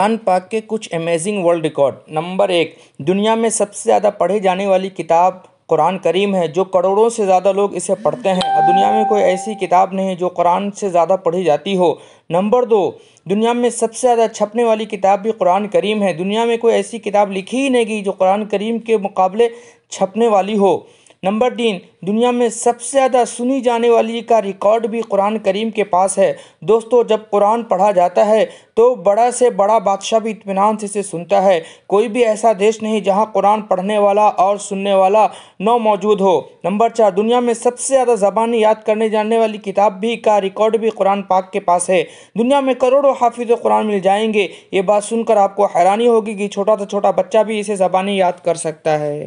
कुरान पाक के कुछ अमेजिंग वर्ल्ड रिकॉर्ड नंबर एक दुनिया में सबसे ज़्यादा पढ़ी जाने वाली किताब कुरान करीम है जो करोड़ों से ज़्यादा लोग इसे पढ़ते हैं और दुनिया में कोई ऐसी किताब नहीं जो कुरान से ज़्यादा पढ़ी जाती हो नंबर दो दुनिया में सबसे ज़्यादा छपने वाली किताब भी कुरान करीम है दुनिया में कोई ऐसी किताब लिखी ही नहीं गई जो कुरान करीम के मुकाबले छपने वाली हो नंबर तीन दुनिया में सबसे ज़्यादा सुनी जाने वाली का रिकॉर्ड भी कुरान करीम के पास है दोस्तों जब कुरान पढ़ा जाता है तो बड़ा से बड़ा बादशाह भी इतमान से इसे सुनता है कोई भी ऐसा देश नहीं जहाँ कुरान पढ़ने वाला और सुनने वाला न मौजूद हो नंबर चार दुनिया में सबसे ज़्यादा ज़बानी याद करने जाने वाली किताब भी का रिकॉर्ड भी कुरान पाक के पास है दुनिया में करोड़ों हाफिज कुरान मिल जाएंगे ये बात सुनकर आपको हैरानी होगी कि छोटा से छोटा बच्चा भी इसे ज़बानी याद कर सकता है